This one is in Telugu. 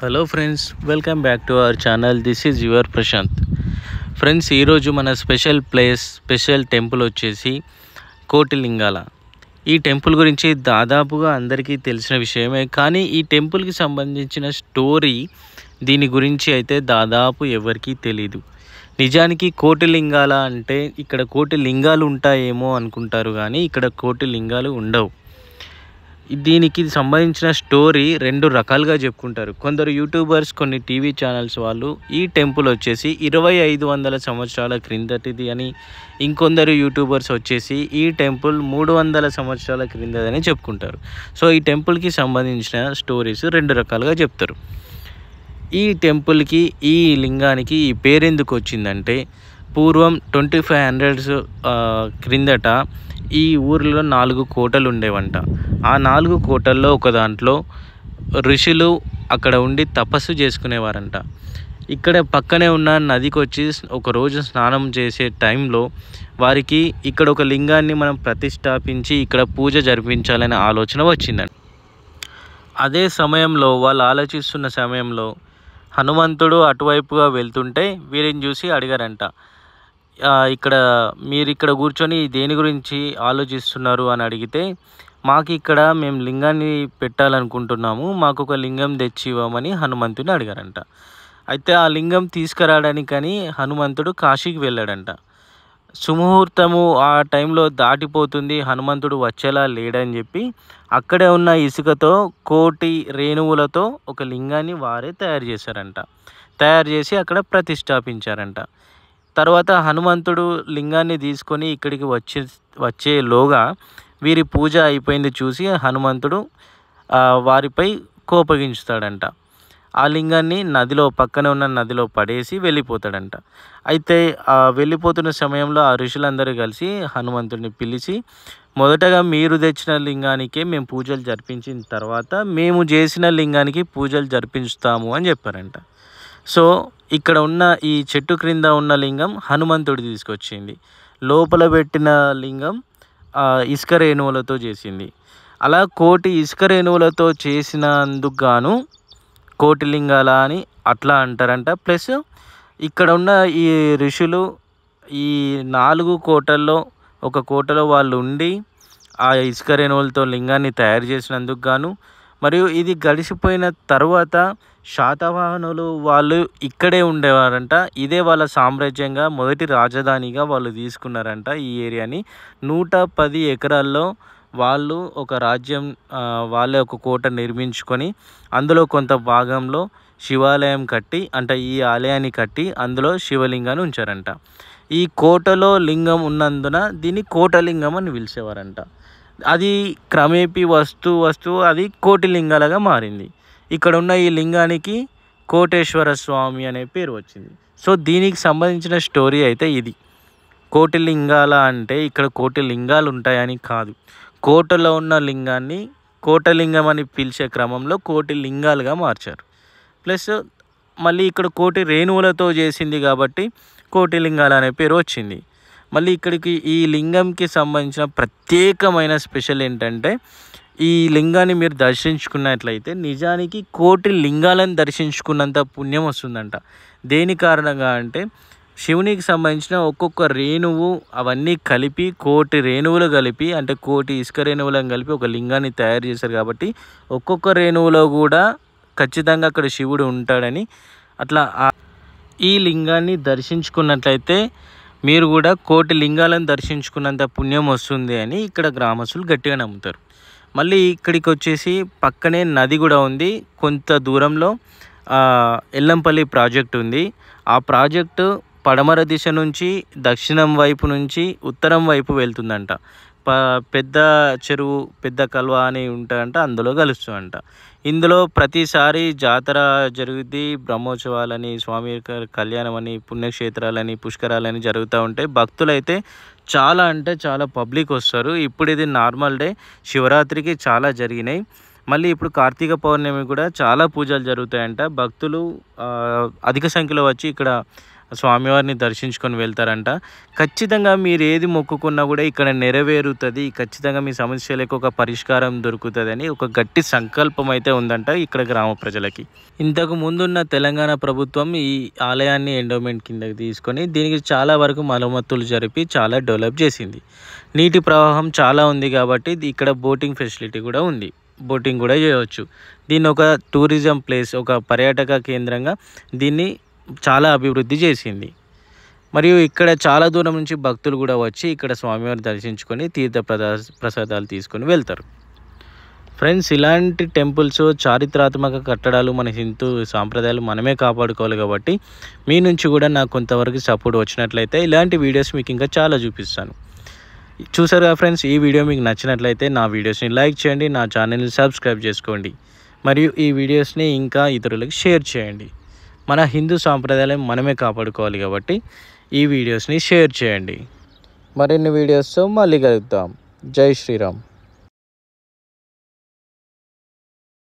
hello friends welcome back to our channel this is your Prashant friends ఈరోజు మన స్పెషల్ ప్లేస్ స్పెషల్ టెంపుల్ వచ్చేసి కోటిలింగాల ఈ టెంపుల్ గురించి దాదాపుగా అందరికీ తెలిసిన విషయమే కానీ ఈ టెంపుల్కి సంబంధించిన స్టోరీ దీని గురించి అయితే దాదాపు ఎవరికీ తెలీదు నిజానికి కోటిలింగాల అంటే ఇక్కడ కోటి లింగాలు ఉంటాయేమో అనుకుంటారు కానీ ఇక్కడ కోటి లింగాలు ఉండవు దీనికి సంబంధించిన స్టోరీ రెండు రకాలుగా చెప్పుకుంటారు కొందరు యూట్యూబర్స్ కొన్ని టీవీ ఛానల్స్ వాళ్ళు ఈ టెంపుల్ వచ్చేసి ఇరవై ఐదు వందల సంవత్సరాల క్రిందటిది అని ఇంకొందరు యూట్యూబర్స్ వచ్చేసి ఈ టెంపుల్ మూడు వందల సంవత్సరాల క్రిందదని చెప్పుకుంటారు సో ఈ టెంపుల్కి సంబంధించిన స్టోరీస్ రెండు రకాలుగా చెప్తారు ఈ టెంపుల్కి ఈ లింగానికి ఈ పేరెందుకు వచ్చిందంటే పూర్వం ట్వంటీ ఫైవ్ హండ్రెడ్స్ క్రిందట ఈ ఊరిలో నాలుగు కోటలు ఉండేవంట ఆ నాలుగు కోటల్లో ఒక దాంట్లో ఋషులు అక్కడ ఉండి తపస్సు చేసుకునేవారంట ఇక్కడ పక్కనే ఉన్న నదికి వచ్చి ఒకరోజు స్నానం చేసే టైంలో వారికి ఇక్కడ ఒక లింగాన్ని మనం ప్రతిష్టాపించి ఇక్కడ పూజ జరిపించాలనే ఆలోచన వచ్చిందండి అదే సమయంలో వాళ్ళు ఆలోచిస్తున్న సమయంలో హనుమంతుడు అటువైపుగా వెళ్తుంటే వీరిని చూసి అడిగారంట ఇక్కడ మీరు ఇక్కడ కూర్చొని దేని గురించి ఆలోచిస్తున్నారు అని అడిగితే మాకు ఇక్కడ మేము లింగాన్ని పెట్టాలనుకుంటున్నాము మాకు ఒక లింగం తెచ్చి ఇవ్వమని హనుమంతుని అడిగారంట అయితే ఆ లింగం తీసుకురావడానికని హనుమంతుడు కాశీకి వెళ్ళాడంట సుముహూర్తము ఆ టైంలో దాటిపోతుంది హనుమంతుడు వచ్చేలా లేడని చెప్పి అక్కడే ఉన్న ఇసుకతో కోటి రేణువులతో ఒక లింగాన్ని వారే తయారు చేశారంట తయారు చేసి అక్కడ ప్రతిష్టాపించారంట తర్వాత హనుమంతుడు లింగాన్ని తీసుకొని ఇక్కడికి వచ్చే వచ్చేలోగా వీరి పూజ అయిపోయింది చూసి హనుమంతుడు వారిపై కోపగించుతాడంట ఆ లింగాన్ని నదిలో పక్కన ఉన్న నదిలో పడేసి వెళ్ళిపోతాడంట అయితే వెళ్ళిపోతున్న సమయంలో ఆ ఋషులందరూ కలిసి హనుమంతుడిని పిలిచి మొదటగా మీరు తెచ్చిన లింగానికే మేము పూజలు జరిపించిన తర్వాత మేము చేసిన లింగానికి పూజలు జరిపించుతాము అని చెప్పారంట సో ఇక్కడ ఉన్న ఈ చెట్టు క్రింద ఉన్న లింగం హనుమంతుడి తీసుకొచ్చింది లోపల పెట్టిన లింగం ఇసుక రేణువులతో చేసింది అలా కోటి ఇసుక రేణువులతో చేసినందుకు గాను కోటి లింగాల అని అట్లా అంటారంట ప్లస్ ఇక్కడ ఉన్న ఈ ఋషులు ఈ నాలుగు కోటల్లో ఒక కోటలో వాళ్ళు ఉండి ఆ ఇసుక రేణువులతో లింగాన్ని తయారు చేసినందుకు గాను మరియు ఇది గడిచిపోయిన తర్వాత శాతవాహనులు వాళ్ళు ఇక్కడే ఉండేవారంట ఇదే వాళ్ళ సామ్రాజ్యంగా మొదటి రాజధానిగా వాళ్ళు తీసుకున్నారంట ఈ ఏరియాని నూట పది ఎకరాల్లో వాళ్ళు ఒక రాజ్యం వాళ్ళే ఒక కోట నిర్మించుకొని అందులో కొంత భాగంలో శివాలయం కట్టి అంటే ఈ ఆలయాన్ని కట్టి అందులో శివలింగాన్ని ఉంచారంట ఈ కోటలో లింగం ఉన్నందున దీన్ని కోటలింగం అని పిలిచేవారంట అది క్రమేపీ వస్తూ వస్తూ అది కోటిలింగాలుగా మారింది ఇక్కడ ఉన్న ఈ లింగానికి కోటేశ్వర స్వామి అనే పేరు వచ్చింది సో దీనికి సంబంధించిన స్టోరీ అయితే ఇది కోటి లింగాల అంటే ఇక్కడ కోటి లింగాలు ఉంటాయని కాదు కోటలో ఉన్న లింగాన్ని కోటలింగం అని పిలిచే క్రమంలో కోటి లింగాలుగా మార్చారు ప్లస్ మళ్ళీ ఇక్కడ కోటి రేణువులతో చేసింది కాబట్టి కోటి లింగాలు అనే పేరు వచ్చింది మళ్ళీ ఇక్కడికి ఈ లింగంకి సంబంధించిన ప్రత్యేకమైన స్పెషల్ ఏంటంటే ఈ లింగాన్ని మీరు దర్శించుకున్నట్లయితే నిజానికి కోటి లింగాలను దర్శించుకున్నంత పుణ్యం వస్తుందంట దేని కారణంగా అంటే శివునికి సంబంధించిన ఒక్కొక్క రేణువు అవన్నీ కలిపి కోటి రేణువులు కలిపి అంటే కోటి ఇసుక రేణువులను కలిపి ఒక లింగాన్ని తయారు చేశారు కాబట్టి ఒక్కొక్క రేణువులో కూడా ఖచ్చితంగా అక్కడ శివుడు ఉంటాడని అట్లా ఈ లింగాన్ని దర్శించుకున్నట్లయితే మీరు కూడా కోటి లింగాలను దర్శించుకున్నంత పుణ్యం వస్తుంది అని ఇక్కడ గ్రామస్తులు గట్టిగా నమ్ముతారు మళ్ళీ ఇక్కడికి వచ్చేసి పక్కనే నది కూడా ఉంది కొంత దూరంలో ఎల్లంపల్లి ప్రాజెక్ట్ ఉంది ఆ ప్రాజెక్టు పడమర దిశ నుంచి దక్షిణం వైపు నుంచి ఉత్తరం వైపు వెళ్తుందంట ప పెద్ద చెరువు పెద్ద కలువ అని ఉంటాయంట అందులో కలుస్తాయంట ఇందులో ప్రతిసారి జాతర జరుగుద్ది బ్రహ్మోత్సవాలని స్వామి కళ్యాణం అని పుణ్యక్షేత్రాలని పుష్కరాలని జరుగుతూ ఉంటాయి భక్తులైతే చాలా అంటే చాలా పబ్లిక్ వస్తారు ఇప్పుడు ఇది నార్మల్ డే శివరాత్రికి చాలా జరిగినాయి మళ్ళీ ఇప్పుడు కార్తీక పౌర్ణమి కూడా చాలా పూజలు జరుగుతాయంట భక్తులు అధిక సంఖ్యలో వచ్చి ఇక్కడ స్వామివారిని దర్శించుకొని వెళ్తారంట ఖచ్చితంగా మీరు ఏది మొక్కుకున్నా కూడా ఇక్కడ నెరవేరుతుంది ఖచ్చితంగా మీ సమస్యలకు ఒక పరిష్కారం దొరుకుతుందని ఒక గట్టి సంకల్పం అయితే ఉందంట ఇక్కడ గ్రామ ప్రజలకి ఇంతకు ముందున్న తెలంగాణ ప్రభుత్వం ఈ ఆలయాన్ని ఎండోమెంట్ కిందకి తీసుకొని దీనికి చాలా వరకు మలమత్తులు జరిపి చాలా డెవలప్ చేసింది నీటి ప్రవాహం చాలా ఉంది కాబట్టి ఇక్కడ బోటింగ్ ఫెసిలిటీ కూడా ఉంది బోటింగ్ కూడా చేయవచ్చు దీన్ని ఒక టూరిజం ప్లేస్ ఒక పర్యాటక కేంద్రంగా దీన్ని చాలా అభివృద్ధి చేసింది మరియు ఇక్కడ చాలా దూరం నుంచి భక్తులు కూడా వచ్చి ఇక్కడ స్వామివారిని దర్శించుకొని తీర్థ ప్రసాదాలు తీసుకొని వెళ్తారు ఫ్రెండ్స్ ఇలాంటి టెంపుల్స్ చారిత్రాత్మక కట్టడాలు మన హిందూ సాంప్రదాయాలు మనమే కాపాడుకోవాలి కాబట్టి మీ నుంచి కూడా నాకు కొంతవరకు సపోర్ట్ వచ్చినట్లయితే ఇలాంటి వీడియోస్ మీకు ఇంకా చాలా చూపిస్తాను చూసారుగా ఫ్రెండ్స్ ఈ వీడియో మీకు నచ్చినట్లయితే నా వీడియోస్ని లైక్ చేయండి నా ఛానల్ని సబ్స్క్రైబ్ చేసుకోండి మరియు ఈ వీడియోస్ని ఇంకా ఇతరులకు షేర్ చేయండి మన హిందూ సాంప్రదాయాలను మనమే కాపాడుకోవాలి కాబట్టి ఈ వీడియోస్ని షేర్ చేయండి మరిన్ని వీడియోస్తో మళ్ళీ కలుగుతాం జై శ్రీరామ్